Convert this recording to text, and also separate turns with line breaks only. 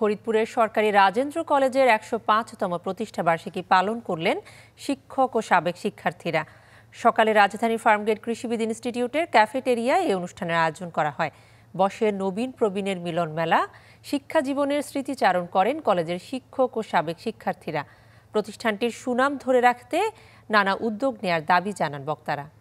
ফরিদপুরের সরকারি রাজেন্দ্র কলেজের একশো পাঁচতম প্রতিষ্ঠাবার্ষিকী পালন করলেন শিক্ষক ও সাবেক শিক্ষার্থীরা সকালে রাজধানী ফার্মগেট কৃষিবিদ ইনস্টিটিউটের ক্যাফেটেরিয়ায় এই অনুষ্ঠানের আয়োজন করা হয় বসে নবীন প্রবীণের মিলন মেলা শিক্ষা জীবনের স্মৃতিচারণ করেন কলেজের শিক্ষক ও সাবেক শিক্ষার্থীরা প্রতিষ্ঠানটির সুনাম ধরে রাখতে নানা উদ্যোগ নেয়ার দাবি জানান বক্তারা